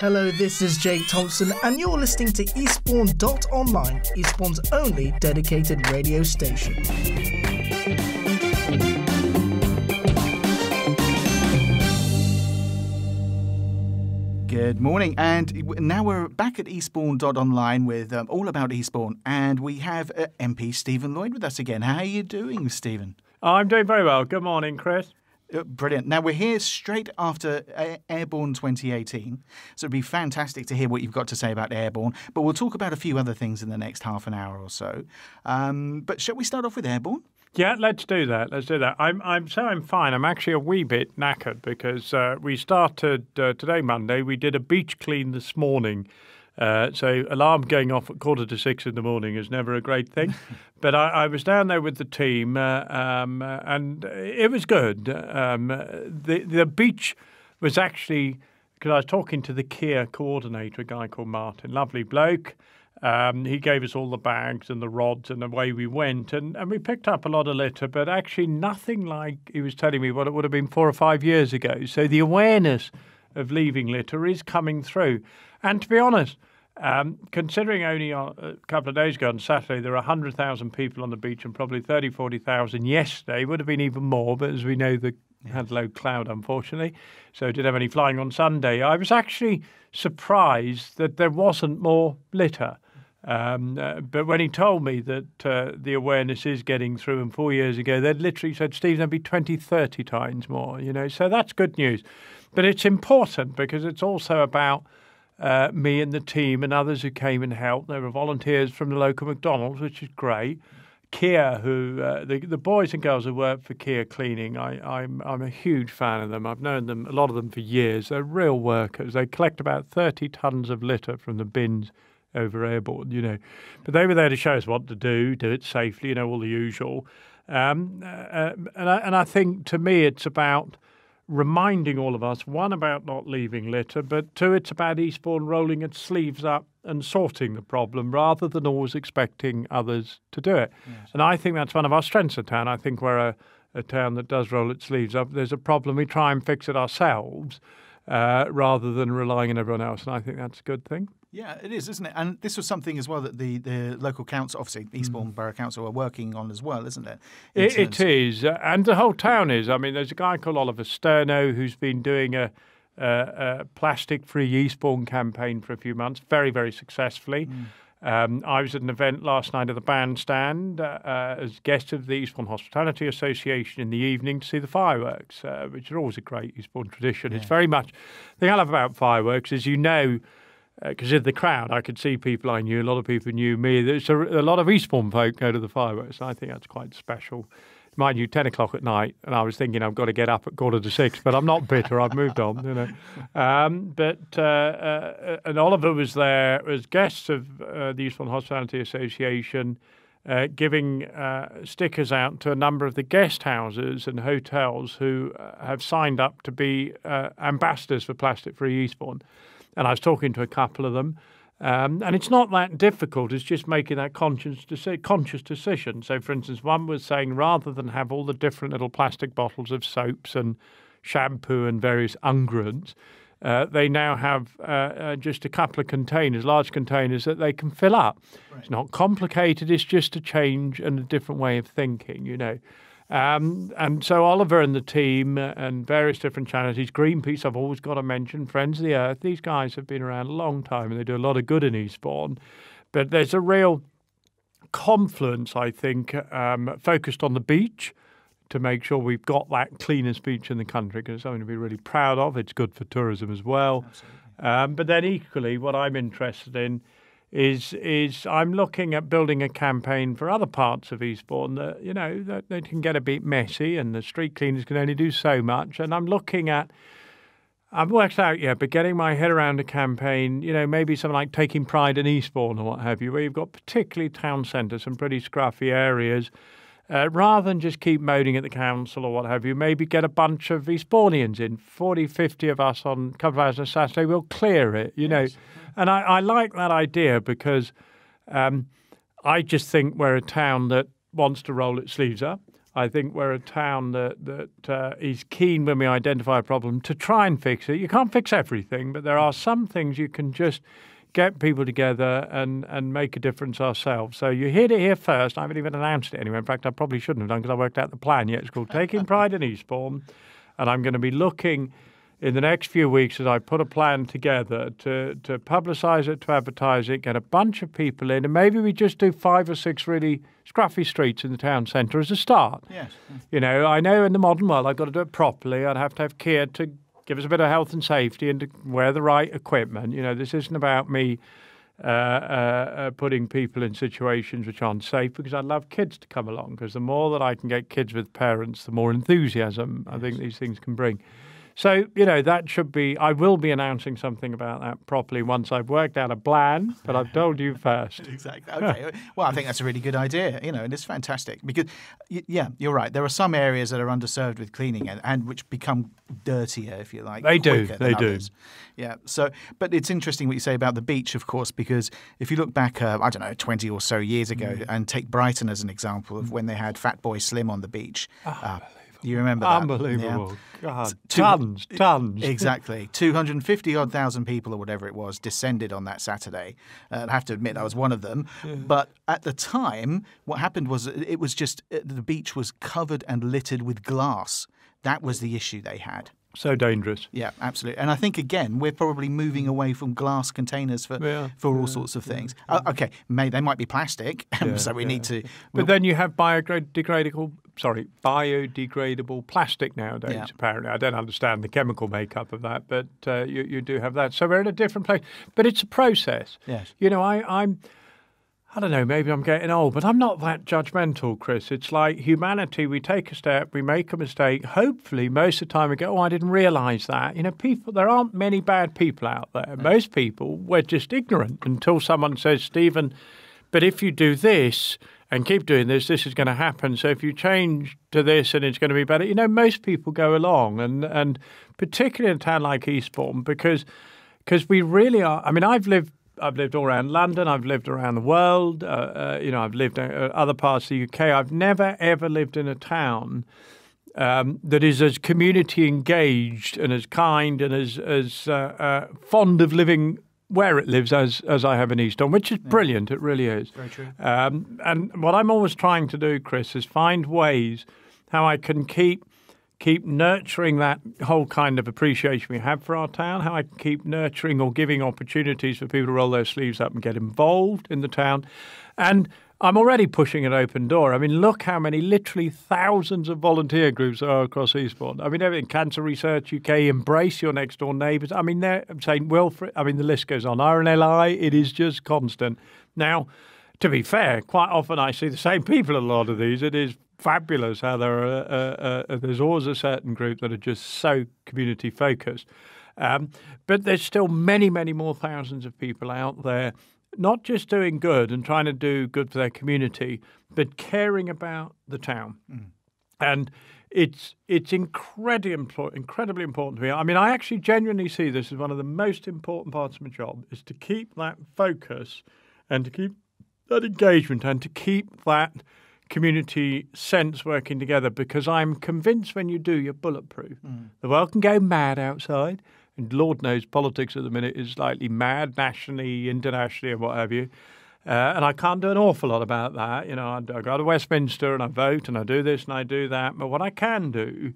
Hello, this is Jake Thompson, and you're listening to Eastbourne.online, Eastbourne's only dedicated radio station. Good morning, and now we're back at Eastbourne.online with um, all about Eastbourne, and we have uh, MP Stephen Lloyd with us again. How are you doing, Stephen? I'm doing very well. Good morning, Chris. Uh, brilliant. Now, we're here straight after Airborne 2018, so it'd be fantastic to hear what you've got to say about Airborne, but we'll talk about a few other things in the next half an hour or so. Um, but shall we start off with Airborne? Yeah, let's do that. Let's do that. I'm, I'm so I'm fine. I'm actually a wee bit knackered because uh, we started uh, today, Monday. We did a beach clean this morning uh, so alarm going off at quarter to six in the morning is never a great thing. but I, I, was down there with the team, uh, um, and it was good. Um, the the beach was actually because I was talking to the Kia coordinator, a guy called Martin, lovely bloke. Um, he gave us all the bags and the rods and away we went. And, and we picked up a lot of litter, but actually nothing like he was telling me what it would have been four or five years ago. So the awareness – of leaving litter is coming through. And to be honest, um, considering only uh, a couple of days ago on Saturday there were 100,000 people on the beach and probably 30, 40,000 yesterday, would have been even more, but as we know, the had low cloud, unfortunately, so didn't have any flying on Sunday. I was actually surprised that there wasn't more litter. Um, uh, but when he told me that uh, the awareness is getting through, and four years ago, they literally said, Steve, there would be 20, 30 times more, you know, so that's good news. But it's important because it's also about uh, me and the team and others who came and helped. There were volunteers from the local McDonald's, which is great. Kia, who uh, the, the boys and girls who work for Kia Cleaning, I, am I'm, I'm a huge fan of them. I've known them, a lot of them, for years. They're real workers. They collect about 30 tons of litter from the bins over airborne, you know. But they were there to show us what to do, do it safely, you know, all the usual. Um, uh, uh and, I, and I think to me, it's about – reminding all of us one about not leaving litter, but two, it's about Eastbourne rolling its sleeves up and sorting the problem rather than always expecting others to do it. Yes. And I think that's one of our strengths of town. I think we're a, a, town that does roll its sleeves up. There's a problem, we try and fix it ourselves uh, rather than relying on everyone else. And I think that's a good thing. Yeah, it is, isn't it? And this was something as well that the, the local council, obviously Eastbourne hmm. mm. Borough Council, are working on as well, isn't it? It, it is, uh, and the whole town is. I mean, there's a guy called Oliver Sterno who's been doing a, a, a plastic-free Eastbourne campaign for a few months, very, very successfully. Mm. Um, I was at an event last night at the bandstand uh, uh as guest of the Eastbourne Hospitality Association in the evening to see the fireworks, uh, which are always a great Eastbourne tradition. Yeah. It's very much the thing I love about fireworks is you know because uh, in the crowd I could see people I knew. A lot of people knew me. There's a, a, lot of Eastbourne folk go to the fireworks. I think that's quite special. Mind you, ten o'clock at night, and I was thinking I've got to get up at quarter to six, but I'm not bitter. I've moved on, you know. Um, but uh, uh, uh and Oliver was there as guests of uh, the Eastbourne Hospitality Association, uh, giving stickers out to a number of the guest houses and hotels who have signed up to be ambassadors for Plastic Free Eastbourne. And I was talking to a couple of them. Um, and it's not that difficult. It's just making that conscious, deci- conscious decision. So, for instance, one was saying rather than have all the different little plastic bottles of soaps and shampoo and various unguents, uh, they now have uh, uh, just a couple of containers, large containers that they can fill up. Right. It's not complicated. It's just a change and a different way of thinking, you know. Um, and so Oliver and the team uh, and various different charities, Greenpeace, I've always got to mention, Friends of the Earth, these guys have been around a long time and they do a lot of good in Eastbourne. But there's a real confluence, I think, um, focused on the beach to make sure we've got that cleanest beach in the country because it's something to be really proud of. It's good for tourism as well. Um, but then equally, what I'm interested in is is I'm looking at building a campaign for other parts of Eastbourne that you know that they can get a bit messy and the street cleaners can only do so much. And I'm looking at I've worked out yet, but getting my head around a campaign, you know, maybe something like taking pride in Eastbourne or what have you, where you've got particularly town centre, some pretty scruffy areas. Uh, rather than just keep moaning at the council or what have you, maybe get a bunch of Eastbournians in, 40, 50 of us on a couple of hours on Saturday, we'll clear it, you yes. know. And I, I like that idea because um, I just think we're a town that wants to roll its sleeves up. I think we're a town that that uh, is keen when we identify a problem to try and fix it. You can't fix everything, but there are some things you can just get people together and and make a difference ourselves. So you hear it here first. I haven't even announced it anyway. In fact, I probably shouldn't have done because I worked out the plan yet. It's called Taking Pride in Eastbourne, and I'm going to be looking in the next few weeks as I put a plan together to, to publicize it, to advertise it, get a bunch of people in, and maybe we just do five or six really scruffy streets in the town centre as a start. Yes. You know, I know in the modern world I've got to do it properly. I'd have to have care to give us a bit of health and safety and to wear the right equipment. You know, this isn't about me. Uh, uh, uh, putting people in situations which aren't safe because I'd love kids to come along because the more that I can get kids with parents, the more enthusiasm yes. I think these things can bring. So, you know, that should be, I will be announcing something about that properly once I've worked out a plan, but I've told you first. exactly. Okay. well, I think that's a really good idea, you know, and it's fantastic because, yeah, you're right. There are some areas that are underserved with cleaning and, and which become dirtier, if you like. They do. They do. Yeah. So, but it's interesting what you say about the beach, of course, because if you look back, uh, I don't know, 20 or so years ago mm. and take Brighton as an example of mm. when they had Fat Boy Slim on the beach. Oh, uh, ah, you remember that? Unbelievable. Yeah. God, Two, tons, tons. Exactly. 250 odd thousand people or whatever it was descended on that Saturday. Uh, I have to admit, I was one of them. Yeah. But at the time, what happened was it was just uh, the beach was covered and littered with glass. That was the issue they had. So dangerous. Yeah, absolutely. And I think again, we're probably moving away from glass containers for yeah, for all yeah, sorts of things. Yeah. Oh, uh, okay, may they might be plastic, so we need to. But we'll, then you have biodegradable sorry, biodegradable plastic nowadays, yeah. apparently. I don't understand the chemical makeup of that, but uh, you, you do have that. So we're in a different place. But it's a process. Yes. You know, I, I'm. I don't know, maybe I'm getting old, but I'm not that judgmental, Chris. It's like humanity, we take a step, we make a mistake. Hopefully, most of the time we go, oh, I didn't realize that. You know, people, there aren't many bad people out there. Most people, we're just ignorant until someone says, Stephen, but if you do this, and keep doing this, this is going to happen. So if you change to this and it's going to be better, you know, most people go along, and and particularly in a town like Eastbourne, because because we really are. I mean, I've lived. I've lived all around London. I've lived around the world. Uh, uh, you know, I've lived in uh, uh, other parts of the UK. I've never ever lived in a town um, that is as community engaged and as kind and as as uh, uh fond of living where it lives as as I have in Easton, which is yeah. brilliant. It really is. Very true. Um, and what I'm always trying to do, Chris, is find ways how I can keep keep nurturing that whole kind of appreciation we have for our town. How I can keep nurturing or giving opportunities for people to roll their sleeves up and get involved in the town, and I'm already pushing an open door. I mean, look how many, literally thousands of volunteer groups are across Eastbourne. I mean, everything, Cancer Research UK, Embrace Your Next Door Neighbours. I mean, they're saying Wilfred. I mean, the list goes on. RNLI, it is just constant. Now, to be fair, quite often I see the same people a lot of these. It is fabulous how there are, uh, uh, uh, there's always a certain group that are just so community focused. Um, but there's still many, many more thousands of people out there not just doing good and trying to do good for their community, but caring about the town. Mm. And it's it's incredibly incredibly important to me. I mean, I actually genuinely see this as one of the most important parts of my job is to keep that focus and to keep that engagement and to keep that community sense working together because I'm convinced when you do, you're bulletproof. Mm. The world can go mad outside, and Lord knows politics at the minute is slightly mad nationally, internationally, and what have you. Uh, and I can't do an awful lot about that. You know, I, I, go to Westminster and I vote and I do this and I do that. But what I can do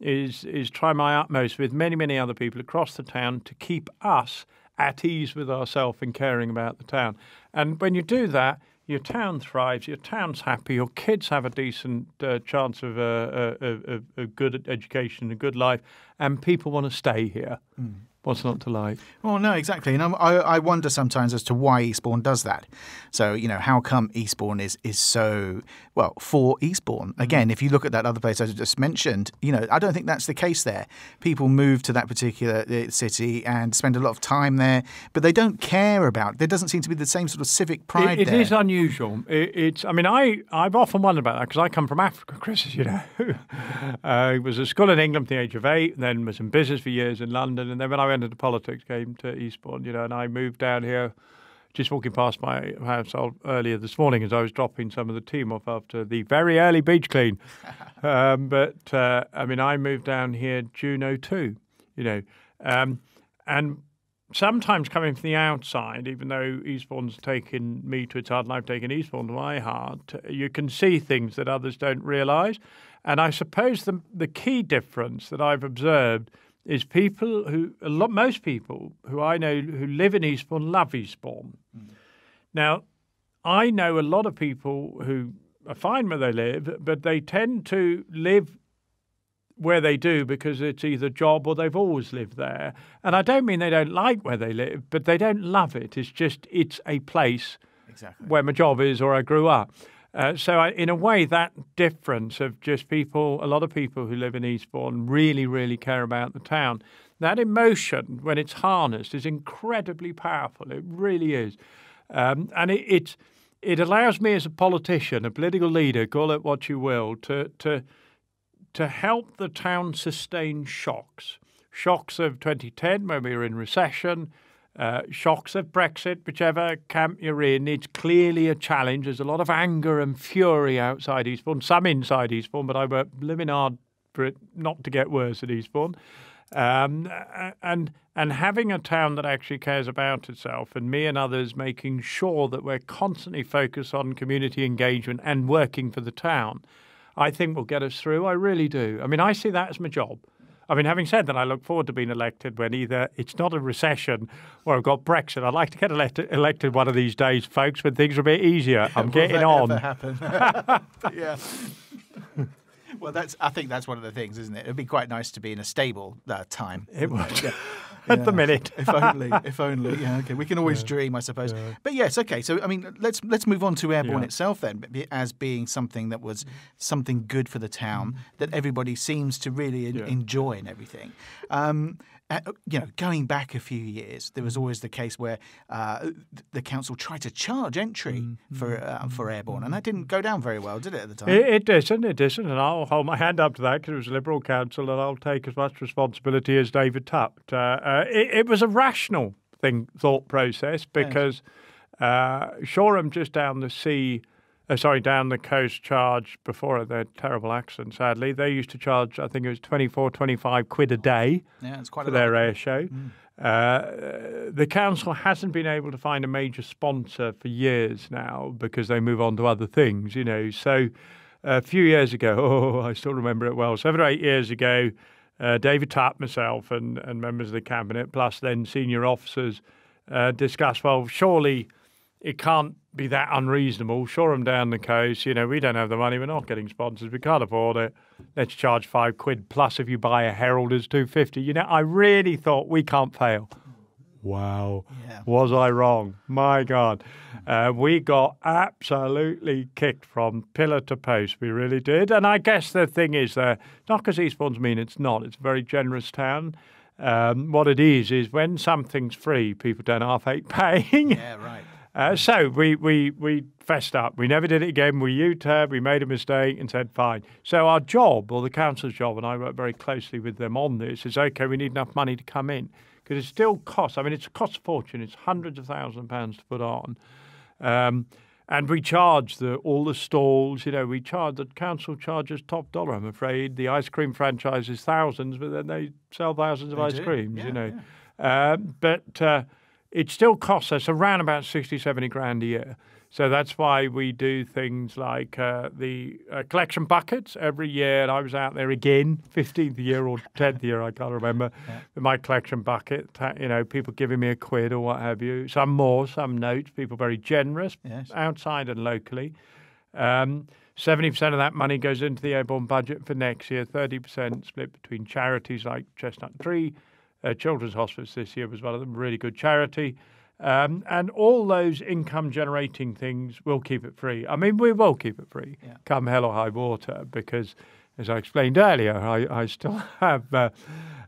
is is try my utmost with many, many other people across the town to keep us at ease with ourselves and caring about the town. And when you do that, your town thrives, your town's happy, your kids have a decent uh, chance of a, a, a, a good education, a good life, and people want to stay here. Mm. What's not to like? Well, no, exactly. And I, I wonder sometimes as to why Eastbourne does that. So, you know, how come Eastbourne is, is so, well, for Eastbourne? Hmm. Again, if you look at that other place I just mentioned, you know, I don't think that's the case there. People move to that particular uh, city and spend a lot of time there, but they don't care about, there doesn't seem to be the same sort of civic pride It, it is unusual. It, it's, I mean, I, I've often wondered about that because I come from Africa, Chris, as you know. uh, I was at school in England at the age of eight, and then then was in business for years in London, and then when I entered the politics, came to Eastbourne, you know, and I moved down here. Just walking past my house earlier this morning as I was dropping some of the team off after the very early beach clean. um, but uh, I mean, I moved down here June 02, you know, um, and sometimes coming from the outside, even though Eastbourne's taken me to its heart and I've taken Eastbourne to my heart, you can see things that others don't realise. And I suppose the, the key difference that I've observed is people who, a lot, most people who I know who live in Eastbourne love Eastbourne. Mm. Now, I know a lot of people who are fine where they live, but they tend to live where they do because it's either job or they've always lived there. And I don't mean they don't like where they live, but they don't love it. It's just it's a place exactly. where my job is or I grew up. Uh, so I, in a way, that difference of just people, a lot of people who live in Eastbourne really, really care about the town. That emotion, when it's harnessed, is incredibly powerful. It really is, um, and it, it it allows me as a politician, a political leader, call it what you will, to to to help the town sustain shocks. Shocks of 2010, when we were in recession, uh, shocks of Brexit, whichever camp you're in, it's clearly a challenge. There's a lot of anger and fury outside Eastbourne, some inside Eastbourne, but I work living hard for it not to get worse at Eastbourne. Um, and and having a town that actually cares about itself, and me and others making sure that we're constantly focused on community engagement and working for the town. I think will get us through. I really do. I mean, I see that as my job. I mean, having said that, I look forward to being elected when either it's not a recession or I've got Brexit. I'd like to get elected, elected one of these days, folks, when things are a bit easier. I'm getting on. yeah. Well, that's. I think that's one of the things, isn't it? It'd be quite nice to be in a stable uh, time. It would. at the minute. if only, if only. Yeah, okay. We can always yeah. dream, I suppose. Yeah. But yes, okay. So I mean, let's let's move on to airborne itself then, as being something that was something good for the town mm. that everybody seems to really enjoy and everything. Um, uh, oh, you know, going back a few years, there was always the case where uh, the council tried to charge entry mm-hmm. for mm, uh, for mm, airborne, and mm, that didn't go down very well, did it at the time? It, it isn't. It isn't, and I'll hold my hand up to that because it was a Liberal council, and I'll take as much responsibility as David Tupt. Uh, uh, it, it, was a rational thing thought process because yes. Uh, Shoreham, just down the sea uh, sorry, down the coast charge before their terrible accident, sadly. They used to charge, I think it was 24, 25 quid a day yeah, it's quite for their air show. Mm. Uh, the council hasn't been able to find a major sponsor for years now because they move on to other things, you know. So a few years ago, oh, I still remember it well, seven or eight years ago, uh, David Tapp, myself, and, and members of the cabinet, plus then senior officers, uh, discussed well, surely it can't be that unreasonable. Shore them down the coast. You know, we don't have the money. We're not getting sponsors. We can't afford it. Let's charge five quid plus if you buy a Herald two fifty. You know, I really thought we can't fail. Wow, yeah. was I wrong? My God, uh, we got absolutely kicked from pillar to post. We really did. And I guess the thing is, uh, not because Eastbourne's mean. It's not. It's a very generous town. Um, what it is is when something's free, people don't half hate paying. Yeah, right. Uh, so we, we, we fessed up. We never did it again. We U turned, we made a mistake and said, fine. So our job, or the council's job, and I work very closely with them on this, is okay, we need enough money to come in. Because it still costs. I mean, it's a cost fortune. It's hundreds of thousands of pounds to put on. Um, and we charge the, all the stalls. You know, we charge the council charges top dollar. I'm afraid the ice cream franchise is thousands, but then they sell thousands of they ice do. creams. Yeah, you know, yeah. Um, but uh, it still costs us around about 60, 70 grand a year. So that's why we do things like uh, the uh, collection buckets every year. And I was out there again, 15th year or 10th year, I can't remember. Yeah. My collection bucket, you know, people giving me a quid or what have you. Some more, some notes. People very generous, yes. outside and locally. Um, 70% of that money goes into the airborne budget for next year, 30% split between charities like Chestnut Tree uh, Children's Hospice this year was one of them, really good charity. Um, and all those income generating things will keep it free. I mean, we will keep it free, yeah. come hell or high water, because as I explained earlier, I, I still have uh,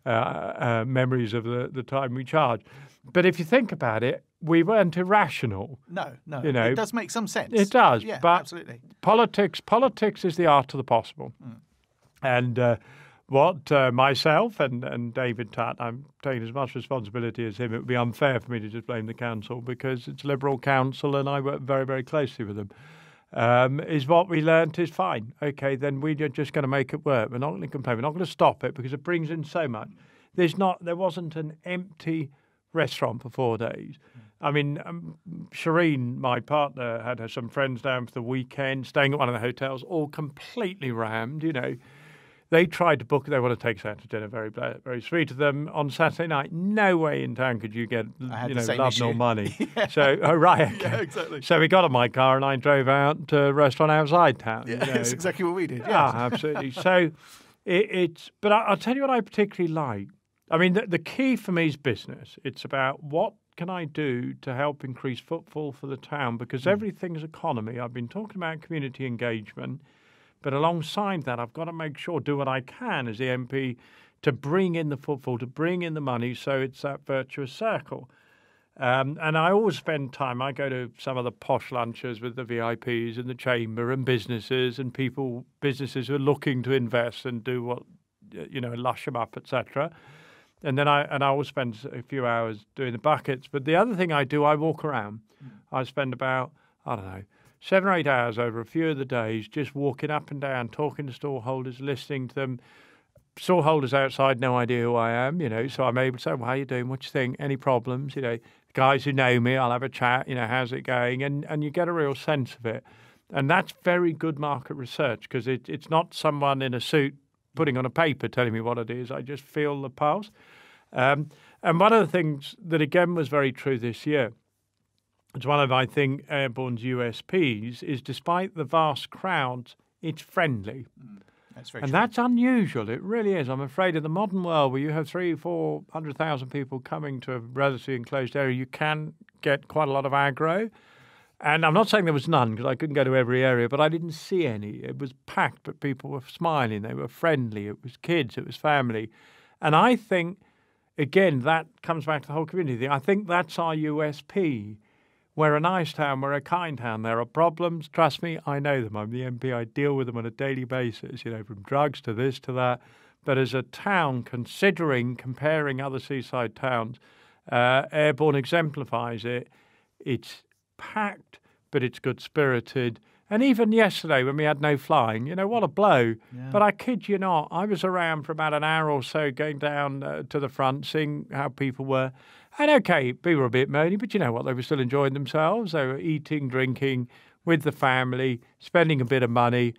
uh, uh, memories of the, the time we charged. But if you think about it, we weren't irrational. No, no. You know, it does make some sense. It does. Yeah, but absolutely. Politics, politics is the art of the possible, mm. and uh, what uh, myself and, and David Tutt, I'm taking as much responsibility as him. It would be unfair for me to just blame the council because it's Liberal council and I work very, very closely with them. Um, is what we learnt is fine. Okay, then we're just going to make it work. We're not going to complain. We're not going to stop it because it brings in so much. There's not, there wasn't an empty restaurant for four days. I mean, um, Shireen, my partner, had her some friends down for the weekend, staying at one of the hotels, all completely rammed, you know. They tried to book. They want to take us out to dinner. Very, very sweet of them. On Saturday night, no way in town could you get you know love issue. nor money. yeah. So oh, right, okay. yeah, exactly. So we got in my car and I drove out to a restaurant outside town. Yeah, you know. that's exactly what we did. Yeah, absolutely. so it, it's. But I, will tell you what I particularly like. I mean, the, the key for me is business. It's about what can I do to help increase footfall for the town? Because hmm. everything's economy. I've been talking about community engagement. But alongside that, I've got to make sure, do what I can as the MP to bring in the footfall, to bring in the money. So it's that virtuous circle. Um, and I always spend time, I go to some of the posh lunches with the VIPs and the chamber and businesses and people, businesses who are looking to invest and do what, you know, lush them up, etc. And then I, and I will spend a few hours doing the buckets. But the other thing I do, I walk around. Mm. I spend about, I don't know, seven or eight hours over a few of the days, just walking up and down, talking to storeholders, listening to them. Storeholders outside, no idea who I am, you know, so I'm able to say, well, how you doing? What you think? Any problems? You know, guys who know me, I'll have a chat, you know, how's it going? And, and you get a real sense of it. And that's very good market research because it, it's not someone in a suit putting on a paper telling me what it is. I just feel the pulse. Um, and one of the things that again was very true this year it's one of, I think, Airborne's USPs is despite the vast crowds, it's friendly. Mm, and true. that's unusual. It really is. I'm afraid in the modern world where you have three, four hundred thousand people coming to a relatively enclosed area, you can get quite a lot of aggro. And I'm not saying there was none because I couldn't go to every area, but I didn't see any. It was packed, but people were smiling. They were friendly. It was kids. It was family. And I think, again, that comes back to the whole community. I think that's our USP we're a nice town, we're a kind town. There are problems. Trust me, I know them. I'm the MP, I deal with them on a daily basis, you know, from drugs to this to that. But as a town, considering comparing other seaside towns, uh, Airborne exemplifies it. It's packed, but it's good spirited. And even yesterday, when we had no flying, you know, what a blow. Yeah. But I kid you not, I was around for about an hour or so going down uh, to the front, seeing how people were. And okay, people were a bit moaning, but you know what? They were still enjoying themselves. They were eating, drinking with the family, spending a bit of money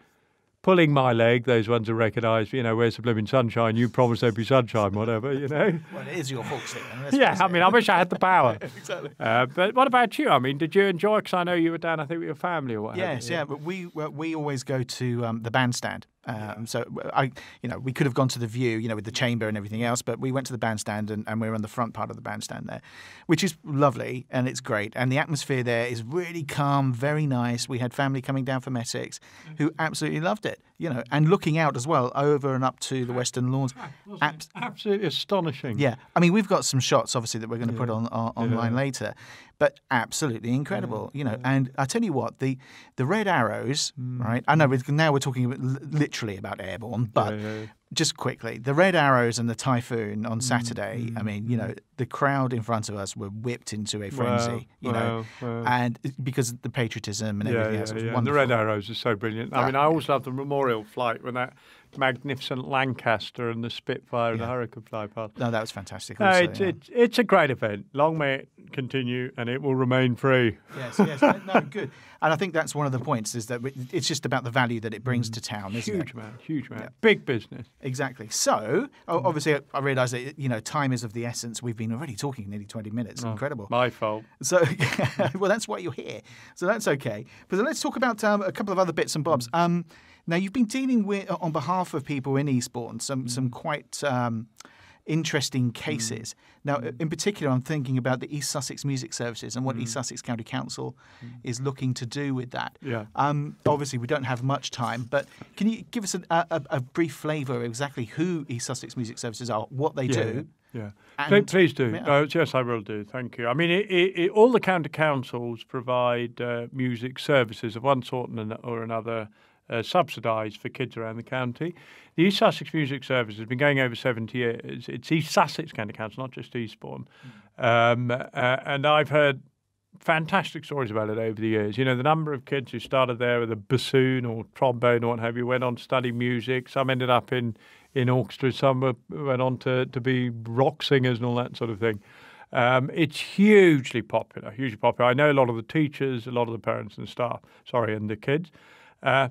pulling my leg, those ones are recognised. You know, where's the blooming sunshine? You promised there'd be sunshine, whatever, you know. Well, it is your fault, Stephen. Yeah, I mean, I wish I had the power. exactly. Uh, but what about you? I mean, did you enjoy? Because I know you were down, I think, with your family or what. Yes, yeah. But we we always go to um, the bandstand. Um, so I, you know, we could have gone to the view, you know, with the chamber and everything else, but we went to the bandstand and, and we were on the front part of the bandstand there, which is lovely and it's great. And the atmosphere there is really calm, very nice. We had family coming down from Essex who mm-hmm. absolutely loved it it, you know, and looking out as well over and up to the Western Lawns. Ah, Ab absolutely astonishing. Yeah, I mean, we've got some shots, obviously, that we're going to yeah. put on uh, online yeah. later, but absolutely incredible, yeah. you know. And I tell you what, the the red arrows, mm. right? I know now we're talking literally about airborne, but just quickly, the Red Arrows and the Typhoon on mm, Saturday. Mm. I mean, you know, mm. the crowd in front of us were whipped into a frenzy. Wow, you know, wow, wow. and because the patriotism and yeah, everything yeah, else was yeah. wonderful. And the Red Arrows are so brilliant. I uh, mean, I always love the memorial flight when that magnificent Lancaster and the Spitfire and the Hurricane fly past. No, that was fantastic. No, it's, yeah. it's, it's a great event. Long may it continue, and it will remain free. Yes, yes, no, good. And I think that's one of the points is that it's just about the value that it brings mm. to town, isn't huge it? Huge amount, huge amount, yeah. big business. Exactly. So mm. obviously, I realise that you know time is of the essence. We've been already talking nearly twenty minutes. Oh, Incredible. My fault. So well, that's why you're here. So that's okay. But let's talk about um, a couple of other bits and bobs. Mm. Um, now, you've been dealing with, uh, on behalf of people in Eastbourne, some, mm. some quite um, interesting cases. Mm. Now, mm. in particular, I'm thinking about the East Sussex Music Services and what mm. East Sussex County Council mm. is looking to do with that. Yeah. Um, obviously, we don't have much time, but can you give us a, a, brief flavour of exactly who East Sussex Music Services are, what they yeah. do? Yeah, and, please, do. Yeah. Oh, uh, yes, I will do. Thank you. I mean, it, it, it, all the county councils provide uh, music services of one sort or another uh, subsidised for kids around the county. The East Sussex Music Service has been going over 70 years. It's East Sussex County Council, not just Eastbourne. Hmm. Um, uh, and I've heard fantastic stories about it over the years. You know, the number of kids who started there with a bassoon or trombone or what have you, went on to study music. Some ended up in, in orchestras, some were, went on to, to be rock singers and all that sort of thing. Um, it's hugely popular, hugely popular. I know a lot of the teachers, a lot of the parents and staff, sorry, and the kids. Uh,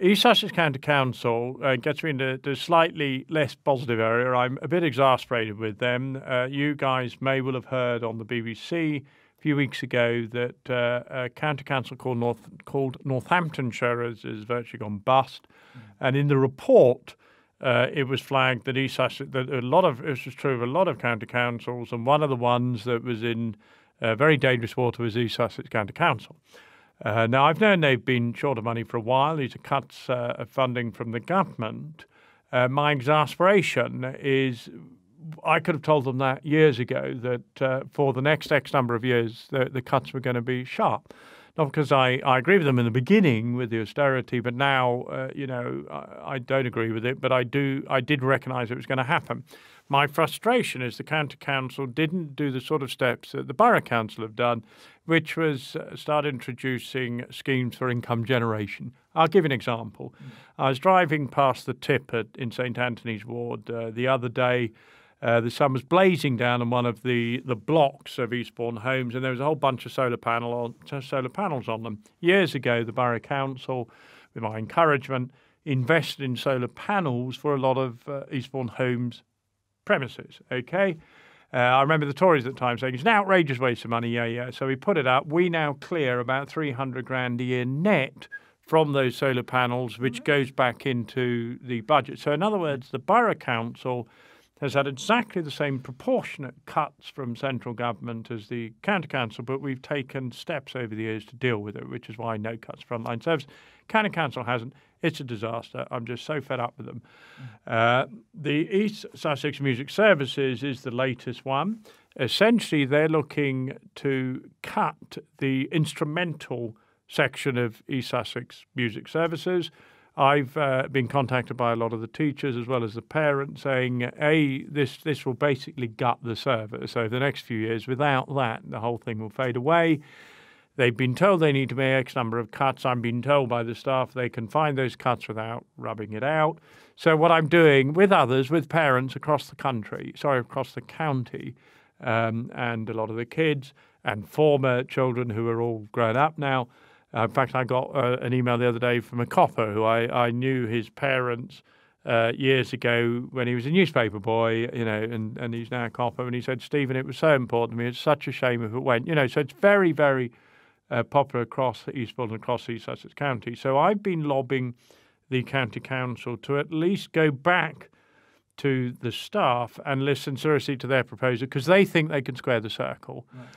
East Sussex County Council uh, gets me into the slightly less positive area. I'm a bit exasperated with them. Uh, you guys may well have heard on the BBC a few weeks ago that uh, a county council called, North, called Northamptonshire has, virtually gone bust. Mm. And in the report, uh, it was flagged that East Sussex, that a lot of, this was true of a lot of county councils, and one of the ones that was in uh, very dangerous water was East Sussex County Council. Uh, now, I've known they've been short of money for a while. These are cuts uh, of funding from the government. Uh, my exasperation is I could have told them that years ago that uh, for the next X number of years, the, the cuts were going to be sharp. Not because I, I agree with them in the beginning with the austerity, but now, uh, you know, I, I, don't agree with it, but I do. I did recognize it was going to happen. My frustration is the county council didn't do the sort of steps that the borough council have done, which was uh, start introducing schemes for income generation. I'll give an example. Mm. I was driving past the tip at, in St Anthony's Ward uh, the other day. Uh, the sun was blazing down on one of the, the blocks of Eastbourne homes, and there was a whole bunch of solar panel on, solar panels on them. Years ago, the borough council, with my encouragement, invested in solar panels for a lot of uh, Eastbourne homes premises. Okay. Uh, I remember the Tories at the time saying it's an outrageous waste of money. Yeah, yeah. So we put it up. We now clear about 300 grand a year net from those solar panels, which mm-hmm. goes back into the budget. So, in other mm-hmm. words, the borough council has had exactly the same proportionate cuts from central government as the county council, but we've taken steps over the years to deal with it, which is why no cuts frontline service. County council hasn't. It's a disaster. I'm just so fed up with them. Mm. Uh, the East Sussex Music Services is the latest one. Essentially, they're looking to cut the instrumental section of East Sussex Music Services. I've uh, been contacted by a lot of the teachers as well as the parents saying, "A, this this will basically gut the service over the next few years. Without that, the whole thing will fade away." They've been told they need to make X number of cuts. I'm being told by the staff they can find those cuts without rubbing it out. So, what I'm doing with others, with parents across the country, sorry, across the county, um, and a lot of the kids and former children who are all grown up now. Uh, in fact, I got uh, an email the other day from a copper who I, I knew his parents uh, years ago when he was a newspaper boy, you know, and, and he's now a copper. And he said, Stephen, it was so important to me. It's such a shame if it went, you know. So it's very, very uh, popular across Eastbourne and across East Sussex County. So I've been lobbying the county council to at least go back to the staff and listen seriously to their proposal because they think they can square the circle. Right.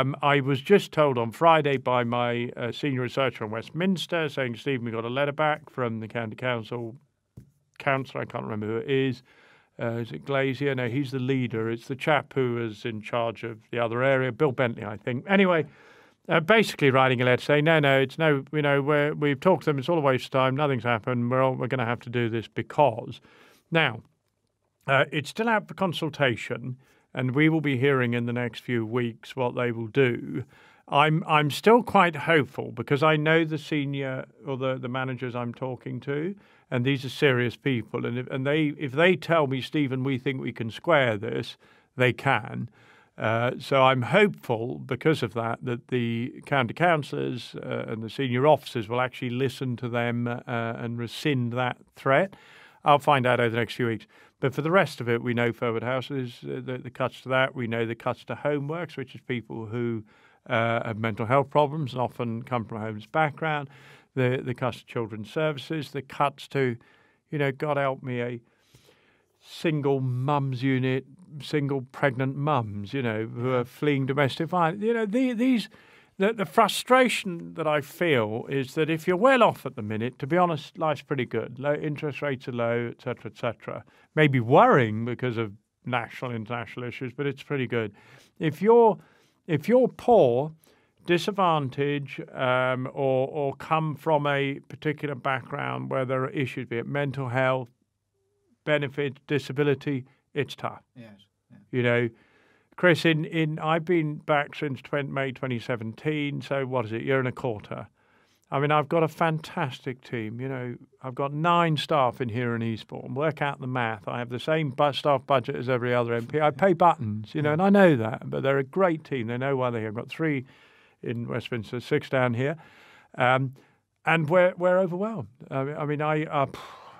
Um, I was just told on Friday by my uh, senior researcher in Westminster saying, Stephen, we got a letter back from the county council councillor, I can't remember who it is. Uh, is it Glazier? No, he's the leader. It's the chap who is in charge of the other area, Bill Bentley, I think. Anyway, uh, basically writing a letter saying, no, no, it's no, you know, we have talked to them, it's all a waste of time, nothing's happened, we're, we're going to have to do this because. Now, uh, it's still out for consultation, and we will be hearing in the next few weeks what they will do. I'm I'm still quite hopeful because I know the senior or the, the managers I'm talking to, and these are serious people, and if, and they if they tell me, Stephen, we think we can square this, they can. Uh, so I'm hopeful because of that that the county councillors uh, and the senior officers will actually listen to them uh, and rescind that threat. I'll find out over the next few weeks. But for the rest of it, we know Forward House is uh, the, the, cuts to that. We know the cuts to homeworks, which is people who uh, have mental health problems and often come from a homeless background. The the cuts to children's services, the cuts to, you know, God help me, a single mum's unit single pregnant mums, you know, who are fleeing domestic violence. You know, the, these the, the frustration that I feel is that if you're well off at the minute, to be honest, life's pretty good. Low interest rates are low, etc., etc. Maybe worrying because of national international issues, but it's pretty good. If you're if you're poor, disadvantage um, or, or come from a particular background where there are issues, be it mental health, benefits, disability, it's tough. Yes. Yeah. You know, Chris, in, in I've been back since 20, May 2017. So what is it? Year and a quarter. I mean, I've got a fantastic team. You know, I've got nine staff in here in Eastbourne. Work out the math. I have the same staff budget as every other MP. I pay buttons, you know, and I know that. But they're a great team. They know why they're here. I've got three in Westminster, six down here, um, and we're we're overwhelmed. I mean, I, I uh,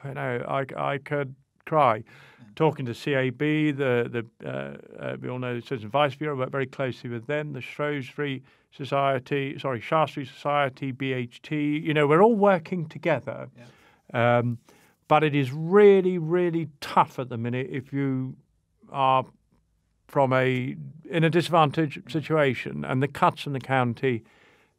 you know, I I could cry. Mm-hmm. Talking to CAB, the, the uh, uh, we all know the Citizen Vice Bureau, work very closely with them, the Shrewsbury Society, sorry, Shaftesbury Society, BHT. You know, we're all working together. Yeah. Um, but it is really, really tough at the minute if you are from a in a disadvantaged mm-hmm. situation, and the cuts in the county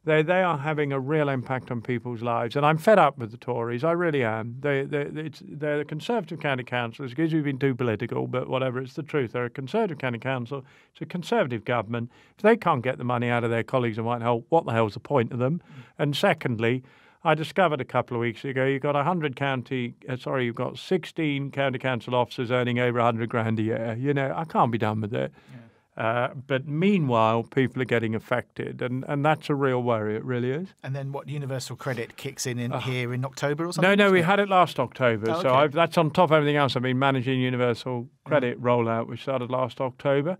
they, they are having a real impact on people's lives. And I'm fed up with the Tories. I really am. They, they, it's, they're the Conservative County Council. Excuse me been too political, but whatever, it's the truth. They're a Conservative County Council. It's a Conservative government. If they can't get the money out of their colleagues in Whitehall, what the hell's the point of them? Mm. And secondly, I discovered a couple of weeks ago you've got 100 county, uh, sorry, you've got 16 county council officers earning over 100 grand a year. You know, I can't be done with it. Yeah. Uh, but meanwhile, people are getting affected, and, and that's a real worry. It really is. And then what? Universal credit kicks in, in uh, here in October or something? No, no, we had it last October. Oh, okay. So I've, that's on top of everything else. I've been managing universal mm. credit mm. rollout, which started last October.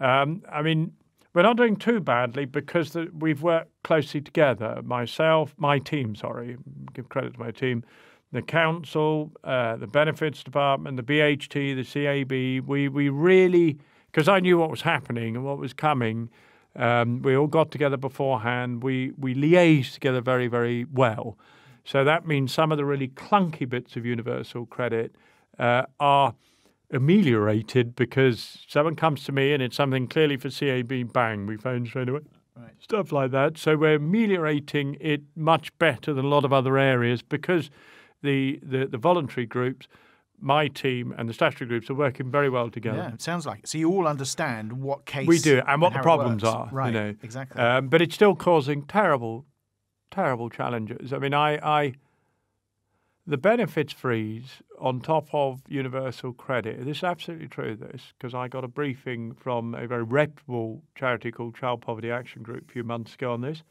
Um, I mean, we're not doing too badly because the, we've worked closely together. Myself, my team, sorry, give credit to my team the council, uh, the benefits department, the BHT, the CAB. We we really because I knew what was happening and what was coming. Um, we all got together beforehand. We we liaised together very very well. So that means some of the really clunky bits of universal credit uh, are ameliorated because someone comes to me and it's something clearly for CAB. Bang, we phone straight away. Right. Stuff like that. So we're ameliorating it much better than a lot of other areas because the the, the voluntary groups my team and the statutory groups are working very well together. Yeah, it sounds like it. So you all understand what case we do and what and the problems are. Right. You know. Exactly. Um, but it's still causing terrible, terrible challenges. I mean, I, I, the benefits freeze on top of universal credit. This is absolutely true. This because I got a briefing from a very reputable charity called Child Poverty Action Group a few months ago on this.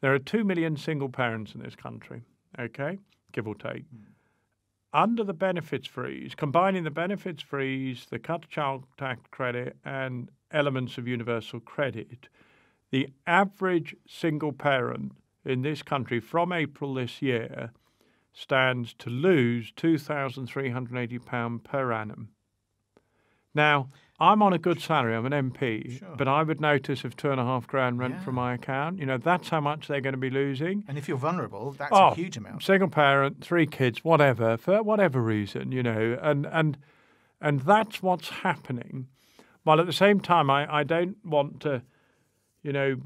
There are two million single parents in this country. Okay, give or take. Mm under the benefits freeze, combining the benefits freeze, the cut child tax credit, and elements of universal credit, the average single parent in this country from April this year stands to lose £2,380 per annum. Now, I'm on a good salary. I'm an MP, sure. but I would notice if two and a half grand rent yeah. from my account. You know, that's how much they're going to be losing. And if you're vulnerable, that's oh, a huge amount. Single parent, three kids, whatever, for whatever reason, you know, and and and that's what's happening. While at the same time, I, I don't want to, you know,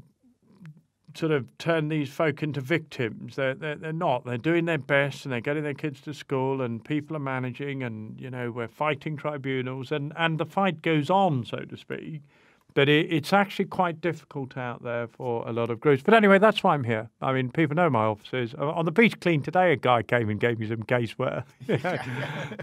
sort of turn these folk into victims. They're, they're, they're, not. They're doing their best and they're getting their kids to school and people are managing and, you know, we're fighting tribunals and, and the fight goes on, so to speak. But it, it's actually quite difficult out there for a lot of groups. But anyway, that's why I'm here. I mean, people know my offices. Uh, on the beach clean today, a guy came and gave me some caseware.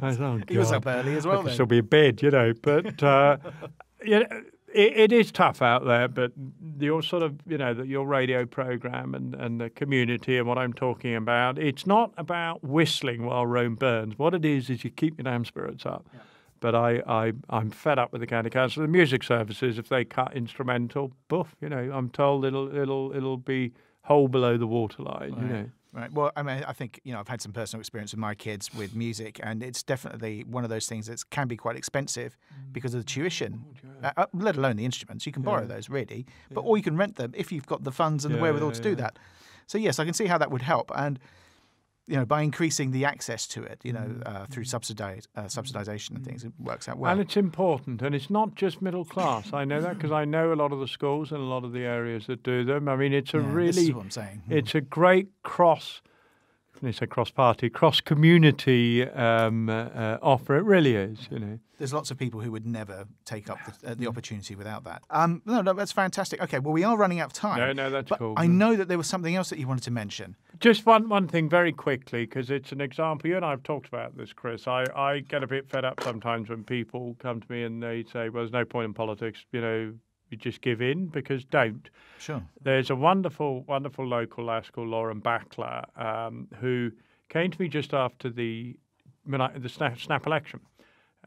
was, oh, he was up early as well. there will be a bid, you know. But uh, you know, it, it is tough out there, but your sort of, you know, your radio program and, and the community and what I'm talking about, it's not about whistling while Rome burns. What it is, is you keep your damn spirits up. Yeah. But I, I, I'm fed up with the county council. The music services, if they cut instrumental, boof, you know, I'm told it'll, it'll, it'll be hole below the waterline, right. you know. Right. Well, I mean, I think you know I've had some personal experience with my kids with music, and it's definitely one of those things that can be quite expensive mm. because of the tuition, oh, yeah. uh, let alone the instruments. You can yeah. borrow those really, but yeah. or you can rent them if you've got the funds and the wherewithal to do that. So yes, I can see how that would help, and you know, by increasing the access to it, you know, mm. uh, through subsidised uh, subsidization and mm. things, it works out well. And it's important, and it's not just middle class. I know that because I know a lot of the schools and a lot of the areas that do them. I mean, it's a yeah, really, I'm saying. it's hmm. a great cross definitely say cross-party, cross-community um, uh, offer. It really is, you know. There's lots of people who would never take up the, uh, the opportunity without that. Um, no, no, that's fantastic. Okay, well, we are running out of time. No, no, that's cool. I know that there was something else that you wanted to mention. Just one, one thing very quickly, because it's an example. You and I have talked about this, Chris. I, I get a bit fed up sometimes when people come to me and they say, well, there's no point in politics, you know, you just give in because don't. Sure. There's a wonderful, wonderful local lass called Lauren Backler um, who came to me just after the the snap, snap election.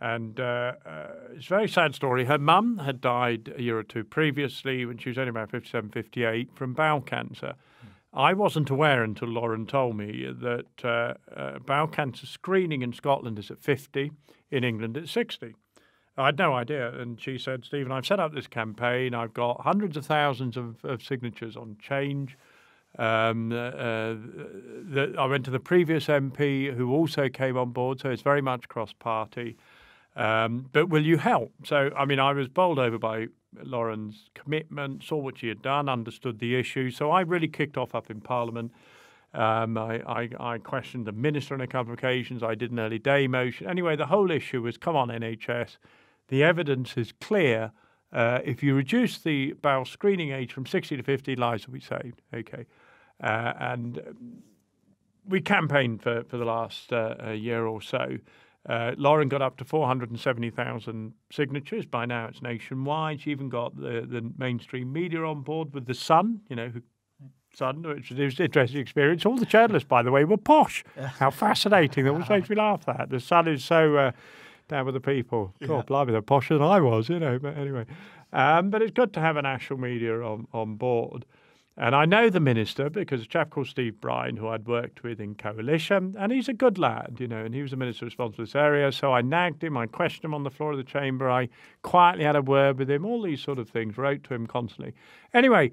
And uh, uh, it's a very sad story. Her mum had died a year or two previously when she was only about 57, 58 from bowel cancer. Mm. I wasn't aware until Lauren told me that uh, uh, bowel cancer screening in Scotland is at 50, in England at 60. I had no idea. And she said, Stephen, I've set up this campaign. I've got hundreds of thousands of, of signatures on change. Um, uh, uh the, I went to the previous MP who also came on board, so it's very much cross party. Um, but will you help? So, I mean, I was bowled over by Lauren's commitment, saw what she had done, understood the issue. So I really kicked off up in Parliament. Um, I, I, I, questioned the minister on a couple of occasions. I did an early day motion. Anyway, the whole issue was come on, NHS the evidence is clear. Uh, if you reduce the bowel screening age from 60 to 50, lives will be saved. Okay. Uh, and we campaigned for, for the last uh, year or so. Uh, Lauren got up to 470,000 signatures. By now it's nationwide. She even got the, the mainstream media on board with The Sun, you know, who which was an interesting experience. All the journalists, by the way, were posh. How fascinating. That always makes me laugh that. The Sun is so uh, down with the people. Yeah. God, blimey, they're posher than I was, you know. But anyway, um, but it's good to have a national media on, on board. And I know the minister because a chap called Steve Bryan, who I'd worked with in Coalition, and he's a good lad, you know, and he was the minister responsible for this area. So I nagged him, I questioned him on the floor of the chamber, I quietly had a word with him, all these sort of things, wrote to him constantly. Anyway,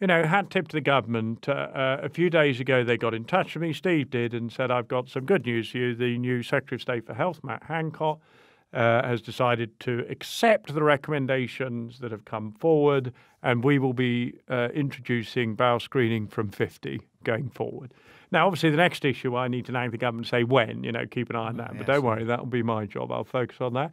you know, hat tip to the government. Uh, uh, a few days ago, they got in touch with me, Steve did, and said, I've got some good news for you. The new Secretary of State for Health, Matt Hancock, uh, has decided to accept the recommendations that have come forward, and we will be uh, introducing bowel screening from 50 going forward. Now, obviously, the next issue I need to nag the government say when, you know, keep an eye on that. Yes. But don't worry, that'll be my job. I'll focus on that.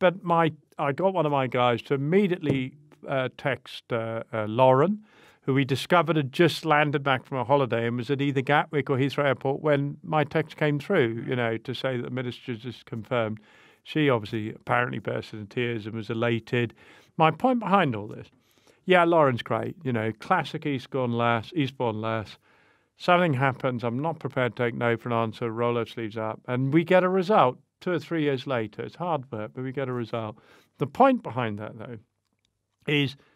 But my, I got one of my guys to immediately uh, text uh, Lauren who we discovered had just landed back from a holiday and was at either Gatwick or Heathrow Airport when my text came through, you know, to say that the minister's just confirmed. She obviously apparently burst into tears and was elated. My point behind all this, yeah, Lauren's great, you know, classic Eastbourne lass, Eastbourne lass. Something happens, I'm not prepared to take no for an answer, roll her sleeves up, and we get a result two or three years later. It's hard work, but we get a result. The point behind that, though, is –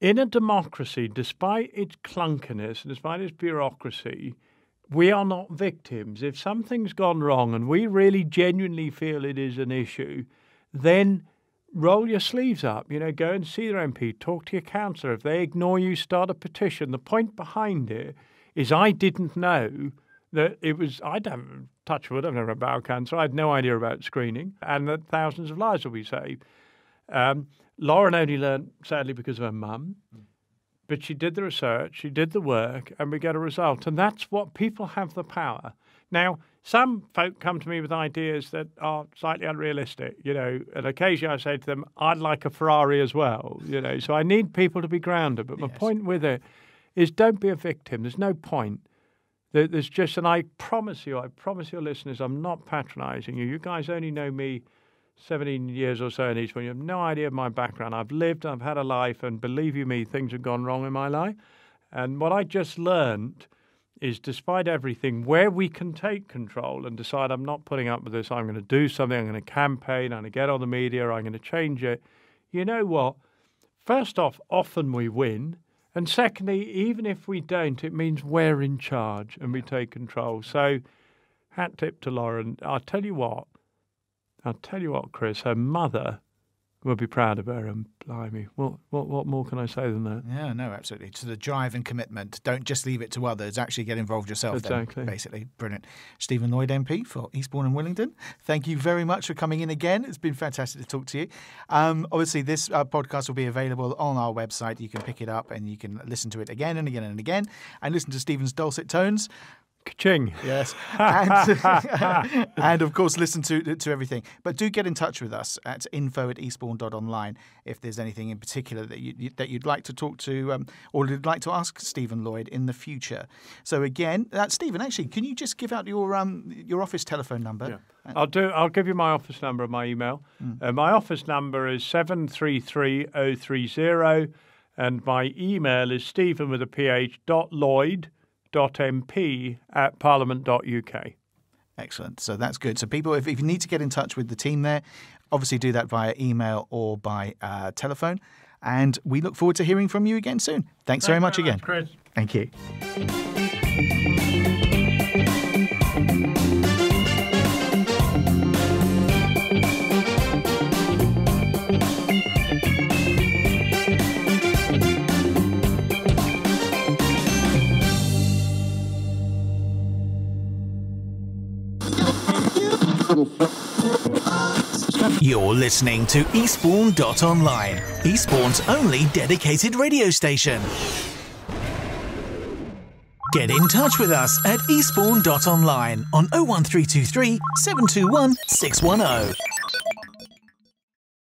in a democracy, despite its clunkiness, despite its bureaucracy, we are not victims. If something's gone wrong and we really genuinely feel it is an issue, then roll your sleeves up. You know, go and see their MP, talk to your councillor. If they ignore you, start a petition. The point behind it is I didn't know that it was, I don't touch wood, I've never had bowel cancer. I had no idea about screening and that thousands of lives will be saved. Um, Lauren only learned, sadly, because of her mum. But she did the research, she did the work, and we get a result. And that's what people have the power. Now, some folk come to me with ideas that are slightly unrealistic, you know, and occasionally I say to them, I'd like a Ferrari as well, you know. So I need people to be grounded. But my yes. point with it is don't be a victim. There's no point. There's just, and I promise you, I promise your listeners, I'm not patronizing you. You guys only know me 17 years or so in each one. You have no idea of my background. I've lived, I've had a life, and believe you me, things have gone wrong in my life. And what I just learned is despite everything, where we can take control and decide, I'm not putting up with this, I'm going to do something, I'm going to campaign, I'm going to get on the media, I'm going to change it. You know what? First off, often we win. And secondly, even if we don't, it means we're in charge and we take control. So, hat tip to Lauren. I'll tell you what, I'll tell you what, Chris, her mother would be proud of her and blimey. What, what, what more can I say than that? Yeah, no, absolutely. To the drive and commitment. Don't just leave it to others. Actually get involved yourself exactly. Then, basically. Brilliant. Stephen Lloyd MP for Eastbourne and Willingdon. Thank you very much for coming in again. It's been fantastic to talk to you. Um, obviously, this uh, podcast will be available on our website. You can pick it up and you can listen to it again and again and again and listen to Stephen's dulcet tones ching Yes. And, and, of course, listen to, to everything. But do get in touch with us at info at eastbourne.online if there's anything in particular that, you, that you'd like to talk to um, or you'd like to ask Stephen Lloyd in the future. So, again, uh, Stephen, actually, can you just give out your um, your office telephone number? Yeah. Uh, I'll do. I'll give you my office number and my email. Mm. Uh, my office number is seven three three zero oh three zero, and my email is Stephen with a ph dot Lloyd mp at parliament.uk. Excellent. So that's good. So people, if, if, you need to get in touch with the team there, obviously do that via email or by uh, telephone. And we look forward to hearing from you again soon. Thanks, very much very again. Chris, Thank you. You're listening to eSpawn.online, Eastbourne's only dedicated radio station. Get in touch with us at eSpawn.online on 01323 721 610.